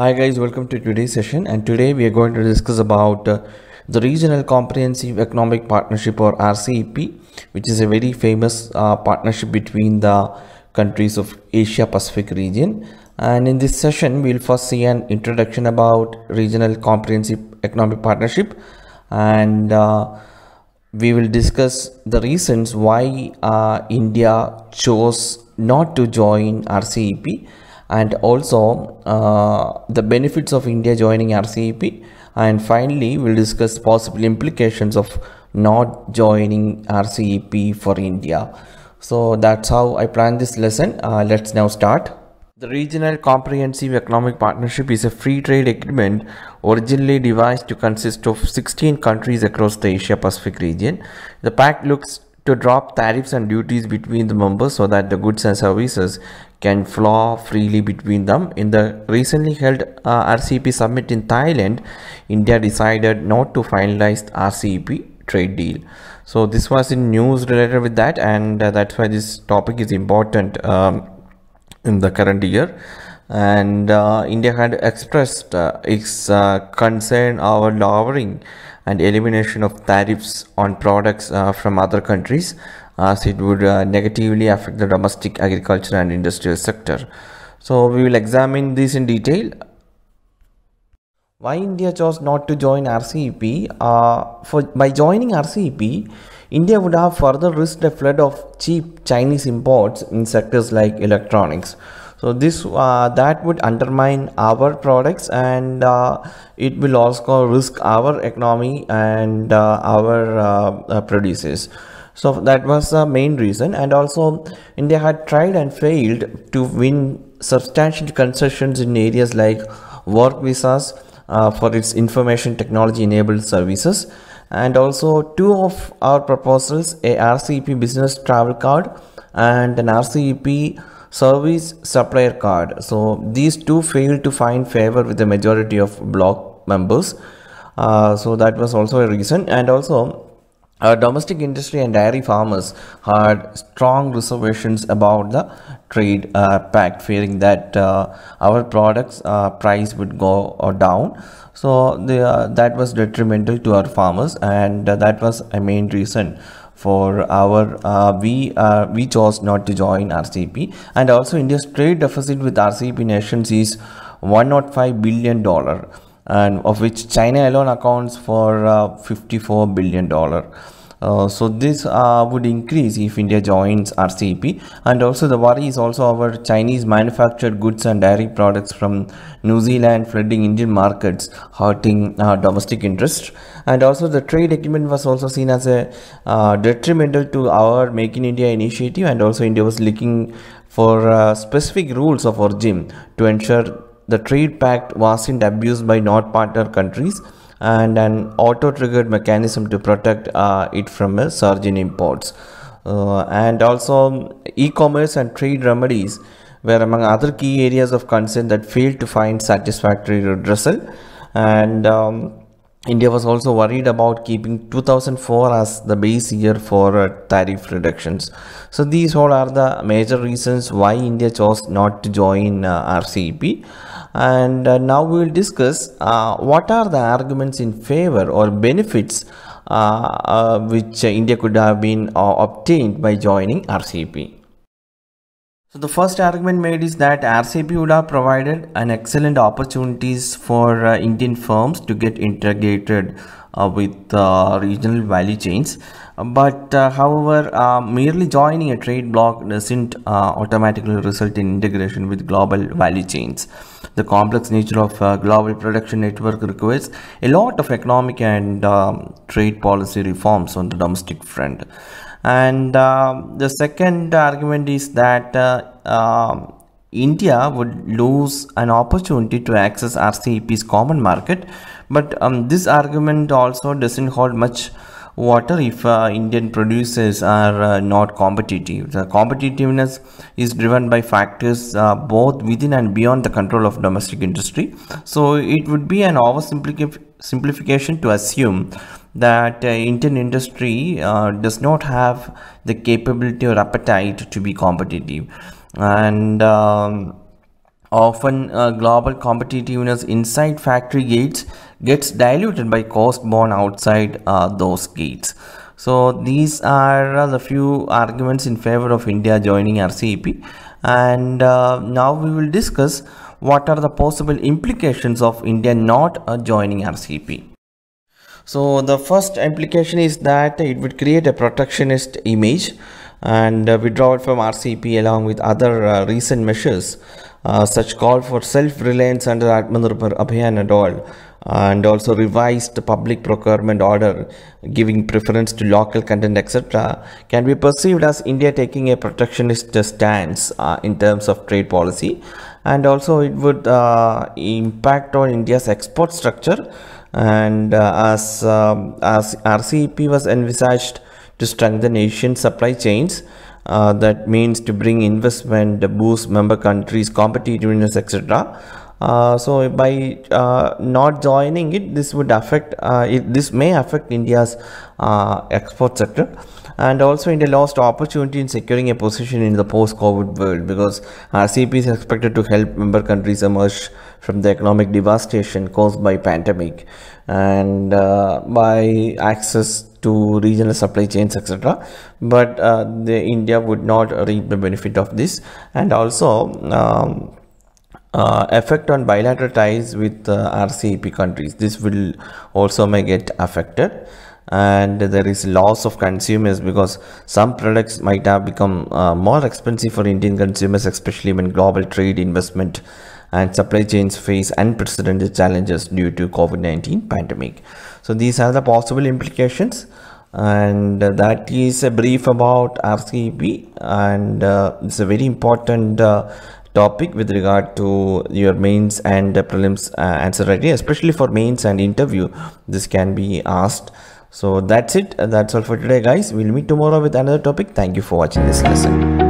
Hi guys, welcome to today's session and today we are going to discuss about uh, the Regional Comprehensive Economic Partnership or RCEP which is a very famous uh, partnership between the countries of Asia Pacific region and in this session we will first see an introduction about Regional Comprehensive Economic Partnership and uh, we will discuss the reasons why uh, India chose not to join RCEP and also uh, the benefits of India joining RCEP and finally we'll discuss possible implications of not joining RCEP for India. So that's how I plan this lesson. Uh, let's now start. The Regional Comprehensive Economic Partnership is a free trade agreement originally devised to consist of 16 countries across the Asia Pacific region. The pact looks to drop tariffs and duties between the members so that the goods and services can flow freely between them. In the recently held uh, RCEP summit in Thailand, India decided not to finalize the RCEP trade deal. So this was in news related with that and uh, that's why this topic is important um, in the current year and uh, India had expressed uh, its uh, concern over lowering and elimination of tariffs on products uh, from other countries as it would uh, negatively affect the domestic agriculture and industrial sector. So we will examine this in detail. Why India chose not to join RCEP? Uh, for, by joining RCEP, India would have further risked a flood of cheap Chinese imports in sectors like electronics so this uh, that would undermine our products and uh, it will also risk our economy and uh, our uh, uh, producers so that was the main reason and also india had tried and failed to win substantial concessions in areas like work visas uh, for its information technology enabled services and also two of our proposals a RCEP business travel card and an RCEP service supplier card. So these two failed to find favor with the majority of block members. Uh, so that was also a reason and also uh, domestic industry and dairy farmers had strong reservations about the trade uh, pact, fearing that uh, our products uh, price would go uh, down. So the, uh, that was detrimental to our farmers, and that was a main reason for our uh, we uh, we chose not to join RCP and also India's trade deficit with RCP nations is 105 billion dollar and of which China alone accounts for uh, 54 billion dollar uh, so this uh, would increase if India joins RCEP and also the worry is also our Chinese manufactured goods and dairy products from New Zealand flooding Indian markets hurting uh, domestic interest and also the trade agreement was also seen as a uh, detrimental to our Make in India initiative and also India was looking for uh, specific rules of origin to ensure the trade pact wasn't abused by not partner countries and an auto triggered mechanism to protect uh, it from a uh, surge in imports. Uh, and also e-commerce and trade remedies were among other key areas of concern that failed to find satisfactory redressal and um, India was also worried about keeping 2004 as the base year for uh, tariff reductions. So these all are the major reasons why India chose not to join uh, RCEP and uh, now we will discuss uh, what are the arguments in favor or benefits uh, uh which India could have been uh, obtained by joining RCP. So the first argument made is that RCP would have provided an excellent opportunities for uh, Indian firms to get integrated with regional value chains but uh, however uh, merely joining a trade block doesn't uh, automatically result in integration with global value chains the complex nature of uh, global production network requires a lot of economic and um, trade policy reforms on the domestic front and um, the second argument is that uh, um, India would lose an opportunity to access RCEP's common market but um, this argument also doesn't hold much water if uh, Indian producers are uh, not competitive. The competitiveness is driven by factors uh, both within and beyond the control of domestic industry. So it would be an oversimplification to assume that uh, Indian industry uh, does not have the capability or appetite to be competitive. And um, Often, uh, global competitiveness inside factory gates gets diluted by cost borne outside uh, those gates. So these are uh, the few arguments in favor of India joining RCEP. And uh, now we will discuss what are the possible implications of India not uh, joining RCEP. So the first implication is that it would create a protectionist image and uh, withdrawal from RCEP along with other recent measures uh, such call for self-reliance under Atmanirbhar Abhiyan at all and also revised public procurement order giving preference to local content etc can be perceived as India taking a protectionist stance uh, in terms of trade policy and also it would uh, impact on India's export structure and uh, as, um, as RCEP was envisaged to strengthen Asian supply chains uh, that means to bring investment, boost member countries, competitiveness, etc. Uh, so by uh, not joining it, this would affect, uh, it, this may affect India's uh, export sector and also India lost opportunity in securing a position in the post-COVID world because RCP uh, is expected to help member countries emerge from the economic devastation caused by pandemic and uh, by access to regional supply chains etc but uh, the india would not reap the benefit of this and also um, uh, effect on bilateral ties with uh, RCEP countries. This will also may get affected and there is loss of consumers because some products might have become uh, more expensive for Indian consumers, especially when global trade investment and supply chains face unprecedented challenges due to COVID-19 pandemic. So these are the possible implications and that is a brief about RCEP and uh, it's a very important uh, topic with regard to your mains and prelims uh, answer writing especially for mains and interview this can be asked so that's it that's all for today guys we'll meet tomorrow with another topic thank you for watching this lesson